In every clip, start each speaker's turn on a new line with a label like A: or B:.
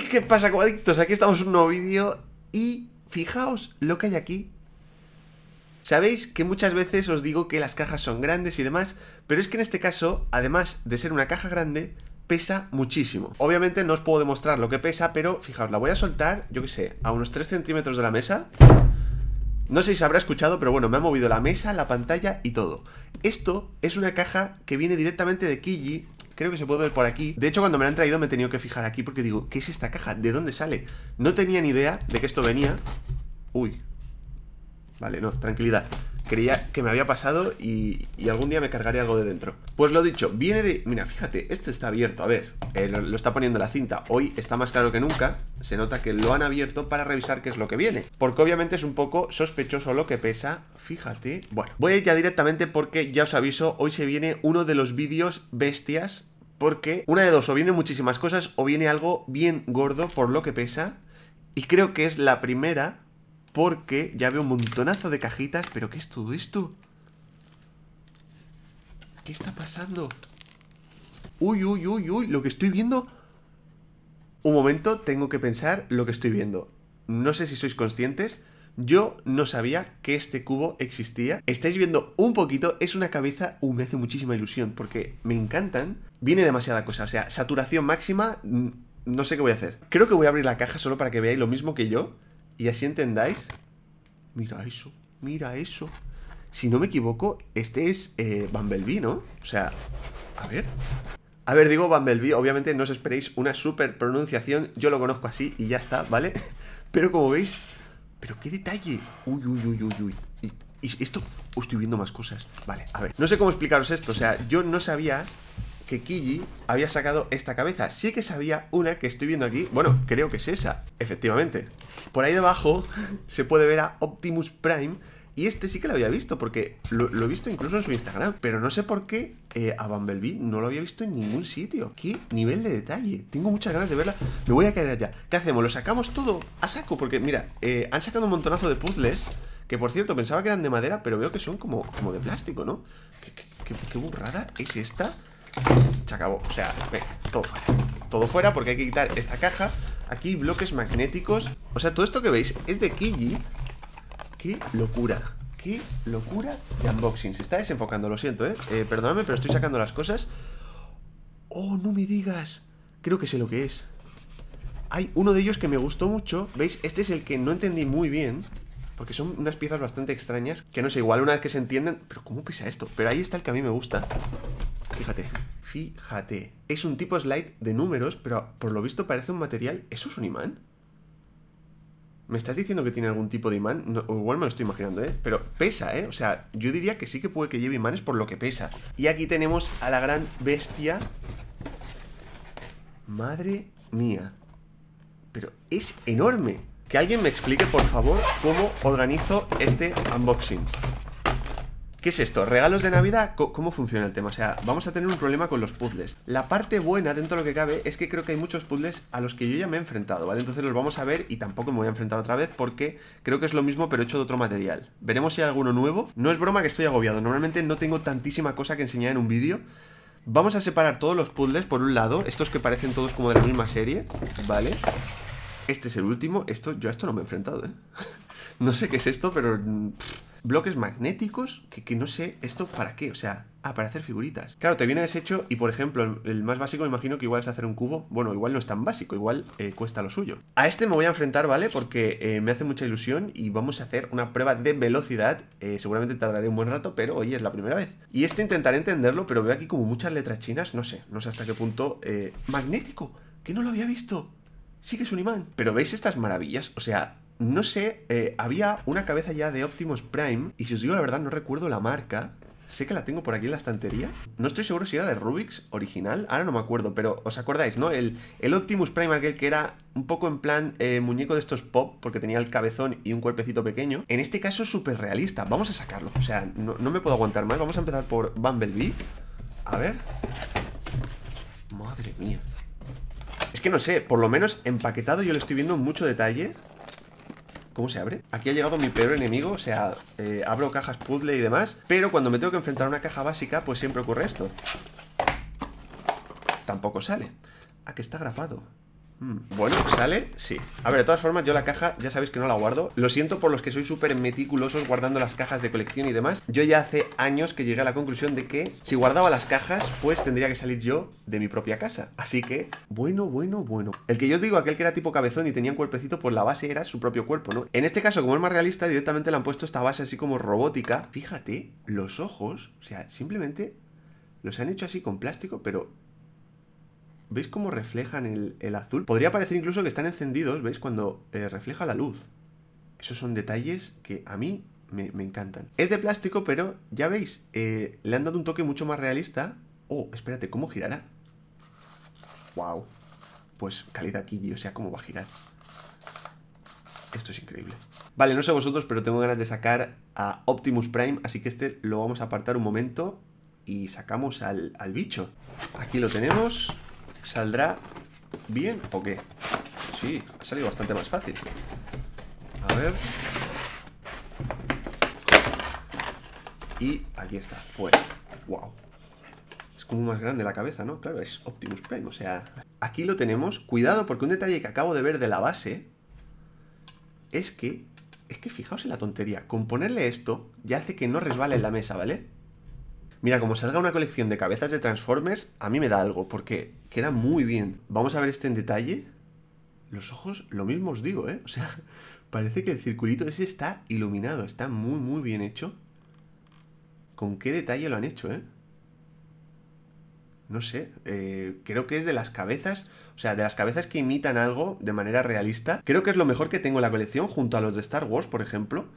A: ¿Qué pasa, cuadictos? Aquí estamos en un nuevo vídeo y fijaos lo que hay aquí. Sabéis que muchas veces os digo que las cajas son grandes y demás, pero es que en este caso, además de ser una caja grande, pesa muchísimo. Obviamente no os puedo demostrar lo que pesa, pero fijaos, la voy a soltar, yo qué sé, a unos 3 centímetros de la mesa. No sé si se habrá escuchado, pero bueno, me ha movido la mesa, la pantalla y todo. Esto es una caja que viene directamente de Kiji, creo que se puede ver por aquí. De hecho, cuando me la han traído me he tenido que fijar aquí porque digo, ¿qué es esta caja? ¿De dónde sale? No tenía ni idea de que esto venía. Uy. Vale, no, tranquilidad creía que me había pasado y, algún día me cargaré algo de dentro. Pues lo dicho, viene de... Mira, fíjate, esto está abierto, a ver, eh, lo, está poniendo la cinta. Hoy está más claro que nunca, se nota que lo han abierto para revisar qué es lo que viene. Porque obviamente es un poco sospechoso lo que pesa, fíjate. Bueno, voy a ir ya directamente porque ya os aviso, hoy se viene uno de los vídeos bestias. Porque una de dos, o viene muchísimas cosas o viene algo bien gordo por lo que pesa. Y creo que es la primera porque ya veo un montonazo de cajitas. ¿Pero qué es todo esto? ¿Qué está pasando? Uy, uy, uy, uy. Lo que estoy viendo... Un momento, tengo que pensar lo que estoy viendo. No sé si sois conscientes. Yo no sabía que este cubo existía. Estáis viendo un poquito, es una cabeza, uh, me hace muchísima ilusión porque me encantan. Viene demasiada cosa, o sea, saturación máxima, no sé qué voy a hacer. Creo que voy a abrir la caja solo para que veáis lo mismo que yo. Y así entendáis. Mira eso, mira eso. Si no me equivoco, este es eh, Bumblebee, ¿no? O sea, a ver. A ver, digo Bumblebee, obviamente no os esperéis una super pronunciación, yo lo conozco así y ya está, ¿vale? Pero como veis, pero qué detalle. Uy, uy, uy, uy, uy. Y, esto, estoy viendo más cosas. Vale, a ver. No sé cómo explicaros esto, o sea, yo no sabía que Kiji había sacado esta cabeza. Sí que sabía una que estoy viendo aquí. Bueno, creo que es esa, efectivamente. Por ahí debajo se puede ver a Optimus Prime. Y este sí que lo había visto, porque lo, he visto incluso en su Instagram. Pero no sé por qué eh, a Bumblebee no lo había visto en ningún sitio. ¡Qué nivel de detalle! Tengo muchas ganas de verla. Me voy a caer allá. ¿Qué hacemos? ¿Lo sacamos todo a saco? Porque, mira, eh, han sacado un montonazo de puzzles. Que, por cierto, pensaba que eran de madera, pero veo que son como, como de plástico, ¿no? qué burrada es esta? Se acabó, o sea, todo fuera Todo fuera porque hay que quitar esta caja Aquí bloques magnéticos O sea, todo esto que veis es de Kiji Qué locura Qué locura de unboxing Se está desenfocando, lo siento, ¿eh? eh pero estoy sacando las cosas Oh, no me digas Creo que sé lo que es Hay uno de ellos que me gustó mucho ¿Veis? Este es el que no entendí muy bien porque son unas piezas bastante extrañas Que no sé, igual una vez que se entienden Pero ¿cómo pisa esto? Pero ahí está el que a mí me gusta Fíjate Fíjate, es un tipo slide de números, pero por lo visto parece un material. ¿Eso es un imán? ¿Me estás diciendo que tiene algún tipo de imán? igual me lo estoy imaginando, ¿eh? Pero pesa, ¿eh? O sea, yo diría que sí que puede que lleve imanes por lo que pesa. Y aquí tenemos a la gran bestia. Madre mía. Pero es enorme. Que alguien me explique, por favor, cómo organizo este unboxing. ¿Qué es esto? ¿Regalos de Navidad? ¿Cómo funciona el tema? O sea, vamos a tener un problema con los puzzles. La parte buena dentro de lo que cabe es que creo que hay muchos puzzles a los que yo ya me he enfrentado, ¿vale? Entonces los vamos a ver y tampoco me voy a enfrentar otra vez porque creo que es lo mismo pero hecho de otro material. Veremos si hay alguno nuevo. No es broma que estoy agobiado, normalmente no tengo tantísima cosa que enseñar en un vídeo. Vamos a separar todos los puzzles por un lado, estos que parecen todos como de la misma serie, ¿vale? Este es el último, esto, yo a esto no me he enfrentado, ¿eh? no sé qué es esto, pero... Mm, bloques magnéticos que, no sé esto para qué, o sea, ah, para hacer figuritas. Claro, te viene deshecho y por ejemplo, el, más básico me imagino que igual es hacer un cubo, bueno, igual no es tan básico, igual eh, cuesta lo suyo. A este me voy a enfrentar, ¿vale? Porque eh, me hace mucha ilusión y vamos a hacer una prueba de velocidad, eh, seguramente tardaré un buen rato, pero hoy es la primera vez. Y este intentaré entenderlo, pero veo aquí como muchas letras chinas, no sé, no sé hasta qué punto... ¡Magnético! Que no lo había visto. Sí que es un imán. Pero veis estas maravillas, o sea, no sé, eh, había una cabeza ya de Optimus Prime, y si os digo la verdad no recuerdo la marca, sé que la tengo por aquí en la estantería. No estoy seguro si era de Rubik's original, ahora no me acuerdo, pero os acordáis, ¿no? El, el Optimus Prime aquel que era un poco en plan eh, muñeco de estos pop, porque tenía el cabezón y un cuerpecito pequeño. En este caso súper realista, vamos a sacarlo, o sea, no, no me puedo aguantar más, vamos a empezar por Bumblebee. A ver... Madre mía. Es que no sé, por lo menos empaquetado yo lo estoy viendo mucho detalle ¿Cómo se abre? Aquí ha llegado mi peor enemigo, o sea, eh, abro cajas puzzle y demás, pero cuando me tengo que enfrentar a una caja básica, pues siempre ocurre esto. Tampoco sale. Ah, que está grafado. Mm. Bueno, sale, sí. A ver, de todas formas, yo la caja ya sabéis que no la guardo. Lo siento por los que soy súper meticulosos guardando las cajas de colección y demás. Yo ya hace años que llegué a la conclusión de que si guardaba las cajas, pues tendría que salir yo de mi propia casa. Así que, bueno, bueno, bueno. El que yo os digo, aquel que era tipo cabezón y tenía un cuerpecito, pues la base era su propio cuerpo, ¿no? En este caso, como es más realista, directamente le han puesto esta base así como robótica. Fíjate, los ojos, o sea, simplemente los han hecho así con plástico, pero ¿Veis cómo reflejan el, azul? Podría parecer incluso que están encendidos, ¿veis? Cuando eh, refleja la luz. Esos son detalles que a mí me, encantan. Es de plástico, pero ya veis, eh, le han dado un toque mucho más realista. Oh, espérate, ¿cómo girará? ¡Wow! Pues calidad aquí, o sea, ¿cómo va a girar? Esto es increíble. Vale, no sé vosotros, pero tengo ganas de sacar a Optimus Prime, así que este lo vamos a apartar un momento y sacamos al, al bicho. Aquí lo tenemos. ¿Saldrá bien o qué? Sí, ha salido bastante más fácil. A ver. Y aquí está, fuera. ¡Wow! Es como más grande la cabeza, ¿no? Claro, es Optimus Prime, o sea... Aquí lo tenemos. Cuidado, porque un detalle que acabo de ver de la base... Es que... Es que fijaos en la tontería. Con ponerle esto, ya hace que no resbale en la mesa, ¿vale? Mira, como salga una colección de cabezas de Transformers, a mí me da algo, porque queda muy bien. Vamos a ver este en detalle. Los ojos, lo mismo os digo, ¿eh? O sea, parece que el circulito ese está iluminado, está muy, muy bien hecho. ¿Con qué detalle lo han hecho, eh? No sé, eh, creo que es de las cabezas o sea, de las cabezas que imitan algo de manera realista, creo que es lo mejor que tengo en la colección junto a los de Star Wars, por ejemplo.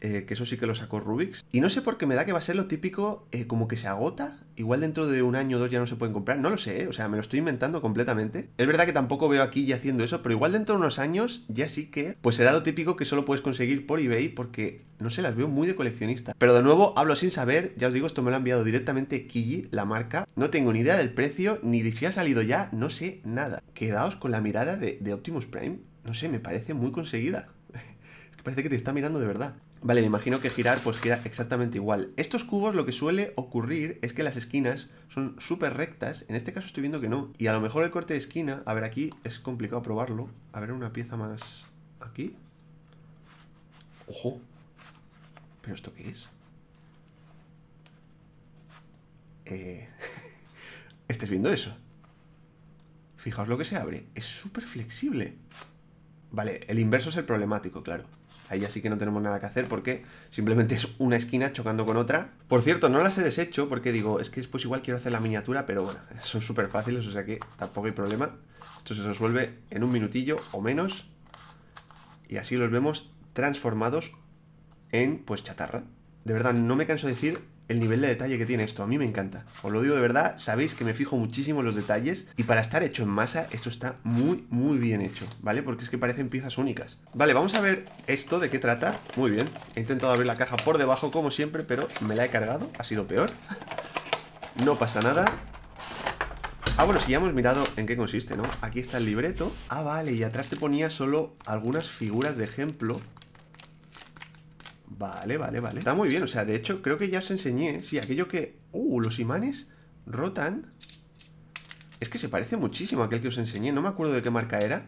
A: Eh, que eso sí que lo sacó Rubix. Y no sé por qué me da que va a ser lo típico, eh, como que se agota. Igual dentro de un año o dos ya no se pueden comprar. No lo sé, eh, o sea, me lo estoy inventando completamente. Es verdad que tampoco veo aquí ya haciendo eso, pero igual dentro de unos años ya sí que, pues será lo típico que solo puedes conseguir por eBay porque, no sé, las veo muy de coleccionista. Pero de nuevo, hablo sin saber, ya os digo, esto me lo ha enviado directamente Kiji, la marca. No tengo ni idea del precio, ni de si ha salido ya, no sé nada. Quedaos con la mirada de, de Optimus Prime. No sé, me parece muy conseguida. parece que te está mirando de verdad. Vale, me imagino que girar pues queda exactamente igual. Estos cubos lo que suele ocurrir es que las esquinas son súper rectas. En este caso estoy viendo que no. Y a lo mejor el corte de esquina, a ver aquí, es complicado probarlo. A ver una pieza más aquí. Ojo. ¿Pero esto qué es? Eh... viendo eso? Fijaos lo que se abre. Es súper flexible. Vale, el inverso es el problemático, claro. Ahí así que no tenemos nada que hacer porque simplemente es una esquina chocando con otra. Por cierto, no las he deshecho porque digo, es que después igual quiero hacer la miniatura, pero bueno, son súper fáciles, o sea que tampoco hay problema. Esto se resuelve en un minutillo o menos. Y así los vemos transformados en, pues, chatarra. De verdad, no me canso de decir el nivel de detalle que tiene esto. A mí me encanta. Os lo digo de verdad, sabéis que me fijo muchísimo en los detalles y para estar hecho en masa esto está muy, muy bien hecho, ¿vale? Porque es que parecen piezas únicas. Vale, vamos a ver esto, de qué trata. Muy bien. He intentado abrir la caja por debajo como siempre, pero me la he cargado. Ha sido peor. No pasa nada. Ah, bueno, si ya hemos mirado en qué consiste, ¿no? Aquí está el libreto. Ah, vale, y atrás te ponía solo algunas figuras de ejemplo Vale, vale, vale. Está muy bien, o sea, de hecho, creo que ya os enseñé, sí, aquello que... Uh, los imanes rotan. Es que se parece muchísimo a aquel que os enseñé, no me acuerdo de qué marca era,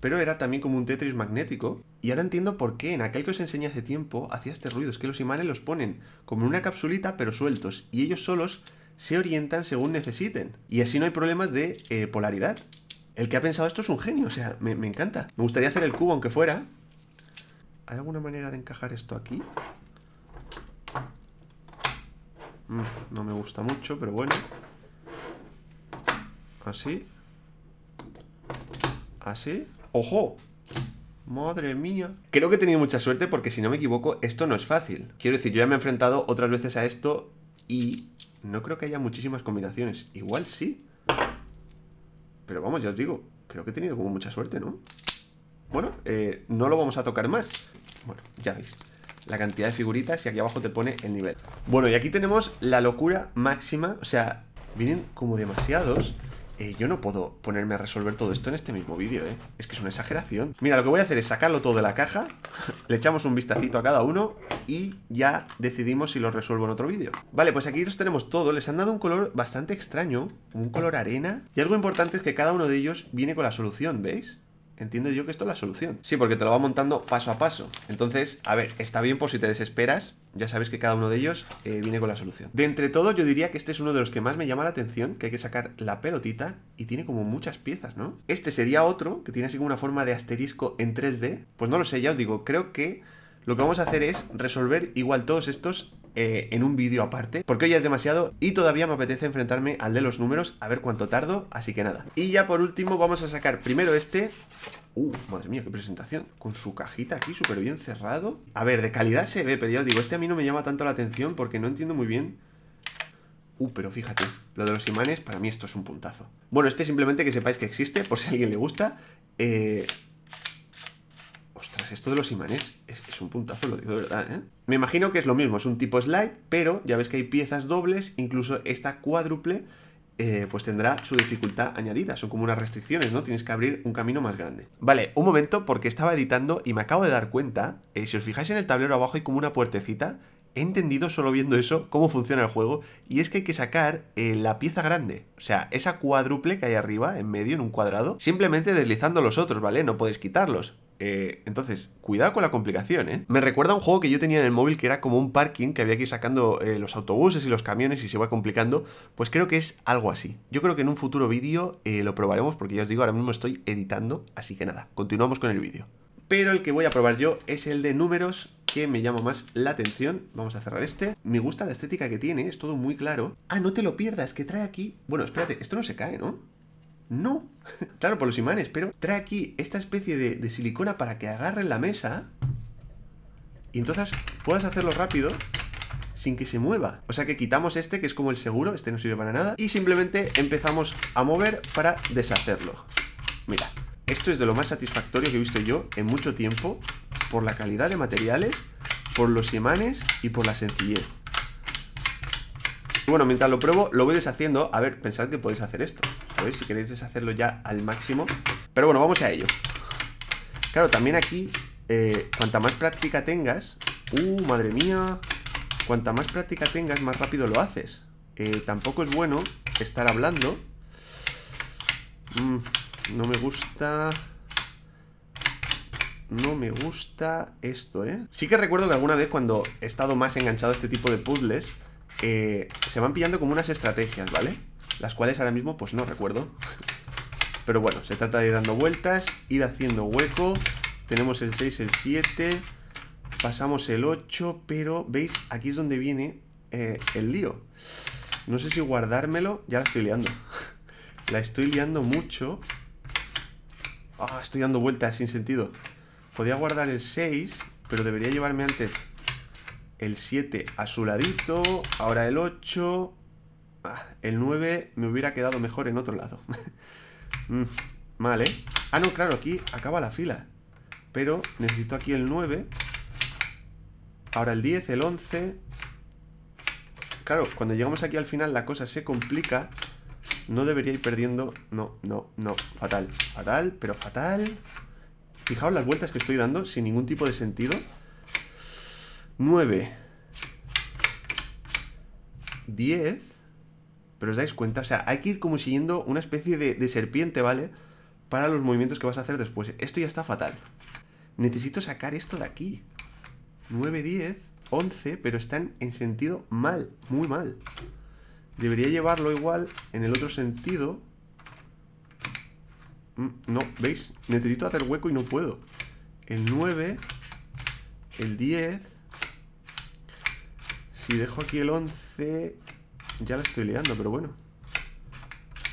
A: pero era también como un Tetris magnético. Y ahora entiendo por qué en aquel que os enseñé hace tiempo hacía este ruido, es que los imanes los ponen como en una capsulita, pero sueltos, y ellos solos se orientan según necesiten. Y así no hay problemas de eh, polaridad. El que ha pensado esto es un genio, o sea, me encanta. Me gustaría hacer el cubo aunque fuera, ¿Hay alguna manera de encajar esto aquí? Mm, no me gusta mucho, pero bueno. Así. Así. ¡Ojo! Madre mía. Creo que he tenido mucha suerte porque si no me equivoco, esto no es fácil. Quiero decir, yo ya me he enfrentado otras veces a esto y no creo que haya muchísimas combinaciones. Igual sí. Pero vamos, ya os digo, creo que he tenido como mucha suerte, ¿no? Bueno, eh, no lo vamos a tocar más. Bueno, ya veis la cantidad de figuritas y aquí abajo te pone el nivel. Bueno, y aquí tenemos la locura máxima, o sea, vienen como demasiados. Eh, yo no puedo ponerme a resolver todo esto en este mismo vídeo, ¿eh? Es que es una exageración. Mira, lo que voy a hacer es sacarlo todo de la caja, le echamos un vistacito a cada uno y ya decidimos si lo resuelvo en otro vídeo. Vale, pues aquí los tenemos todos. Les han dado un color bastante extraño, un color arena. Y algo importante es que cada uno de ellos viene con la solución, ¿veis? entiendo yo que esto es la solución. Sí, porque te lo va montando paso a paso. Entonces, a ver, está bien por si te desesperas. Ya sabes que cada uno de ellos eh, viene con la solución. De entre todo, yo diría que este es uno de los que más me llama la atención, que hay que sacar la pelotita y tiene como muchas piezas, ¿no? Este sería otro, que tiene así como una forma de asterisco en 3D. Pues no lo sé, ya os digo, creo que lo que vamos a hacer es resolver igual todos estos eh, en un vídeo aparte, porque hoy ya es demasiado y todavía me apetece enfrentarme al de los números, a ver cuánto tardo, así que nada. Y ya por último vamos a sacar primero este, Uh, madre mía, qué presentación. Con su cajita aquí, súper bien cerrado. A ver, de calidad se ve, pero ya os digo, este a mí no me llama tanto la atención porque no entiendo muy bien. Uh, pero fíjate, lo de los imanes, para mí esto es un puntazo. Bueno, este simplemente que sepáis que existe, por si a alguien le gusta. Eh, Ostras, esto de los imanes es, un puntazo, lo digo de verdad, ¿eh? Me imagino que es lo mismo, es un tipo slide, pero ya ves que hay piezas dobles, incluso esta cuádruple, eh, pues tendrá su dificultad añadida. Son como unas restricciones, ¿no? Tienes que abrir un camino más grande. Vale, un momento, porque estaba editando y me acabo de dar cuenta, eh, si os fijáis en el tablero abajo hay como una puertecita, he entendido solo viendo eso cómo funciona el juego, y es que hay que sacar eh, la pieza grande, o sea, esa cuádruple que hay arriba, en medio, en un cuadrado, simplemente deslizando los otros, ¿vale? No podéis quitarlos. Eh, entonces, cuidado con la complicación, ¿eh? Me recuerda a un juego que yo tenía en el móvil que era como un parking que había que ir sacando eh, los autobuses y los camiones y se va complicando. Pues creo que es algo así. Yo creo que en un futuro vídeo eh, lo probaremos porque ya os digo, ahora mismo estoy editando, así que nada, continuamos con el vídeo. Pero el que voy a probar yo es el de números que me llama más la atención. Vamos a cerrar este. Me gusta la estética que tiene, es todo muy claro. Ah, no te lo pierdas, que trae aquí... Bueno, espérate, esto no se cae, ¿no? No, claro, por los imanes, pero trae aquí esta especie de, silicona para que agarre la mesa y entonces puedas hacerlo rápido sin que se mueva. O sea que quitamos este, que es como el seguro, este no sirve para nada, y simplemente empezamos a mover para deshacerlo. Mira, esto es de lo más satisfactorio que he visto yo en mucho tiempo, por la calidad de materiales, por los imanes y por la sencillez bueno, mientras lo pruebo, lo voy deshaciendo. A ver, pensad que podéis hacer esto. Si queréis deshacerlo ya al máximo. Pero bueno, vamos a ello. Claro, también aquí, eh, cuanta más práctica tengas... ¡Uh, madre mía! Cuanta más práctica tengas, más rápido lo haces. Eh, tampoco es bueno estar hablando. Mm, no me gusta... No me gusta esto, ¿eh? Sí que recuerdo que alguna vez cuando he estado más enganchado a este tipo de puzzles, eh, se van pillando como unas estrategias, ¿vale? Las cuales ahora mismo pues no recuerdo. Pero bueno, se trata de ir dando vueltas, ir haciendo hueco. Tenemos el 6, el 7, pasamos el 8, pero veis, aquí es donde viene eh, el lío. No sé si guardármelo, ya la estoy liando. la estoy liando mucho. Ah, estoy dando vueltas sin sentido. Podría guardar el 6, pero debería llevarme antes el 7 a su ladito. Ahora el 8. Ah, el 9 me hubiera quedado mejor en otro lado. Vale... Mm, mal, ¿eh? Ah, no, claro, aquí acaba la fila. Pero necesito aquí el 9. Ahora el 10, el 11. Claro, cuando llegamos aquí al final la cosa se complica. No debería ir perdiendo... No, no, no. Fatal. Fatal, pero fatal. Fijaos las vueltas que estoy dando sin ningún tipo de sentido. 9, 10. Pero os dais cuenta, o sea, hay que ir como siguiendo una especie de, serpiente, ¿vale? Para los movimientos que vas a hacer después. Esto ya está fatal. Necesito sacar esto de aquí. 9, 10, 11, pero están en sentido mal, muy mal. Debería llevarlo igual en el otro sentido. Mm, no, ¿veis? Necesito hacer hueco y no puedo. El 9, el 10, si dejo aquí el 11... Ya la estoy liando, pero bueno.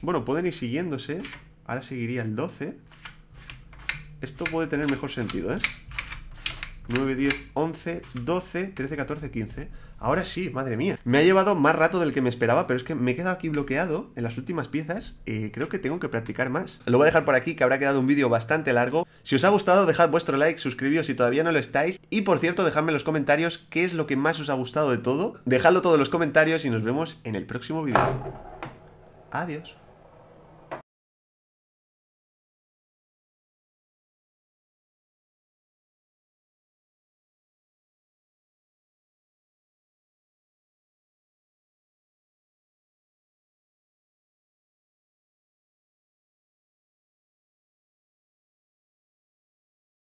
A: Bueno, pueden ir siguiéndose. Ahora seguiría el 12. Esto puede tener mejor sentido, ¿eh? 9, 10, 11, 12, 13, 14, 15... Ahora sí, madre mía. Me ha llevado más rato del que me esperaba, pero es que me he quedado aquí bloqueado en las últimas piezas creo que tengo que practicar más. Lo voy a dejar por aquí, que habrá quedado un vídeo bastante largo. Si os ha gustado, dejad vuestro like, suscribíos si todavía no lo estáis. Y por cierto, dejadme en los comentarios qué es lo que más os ha gustado de todo. Dejadlo todo en los comentarios y nos vemos en el próximo vídeo. Adiós.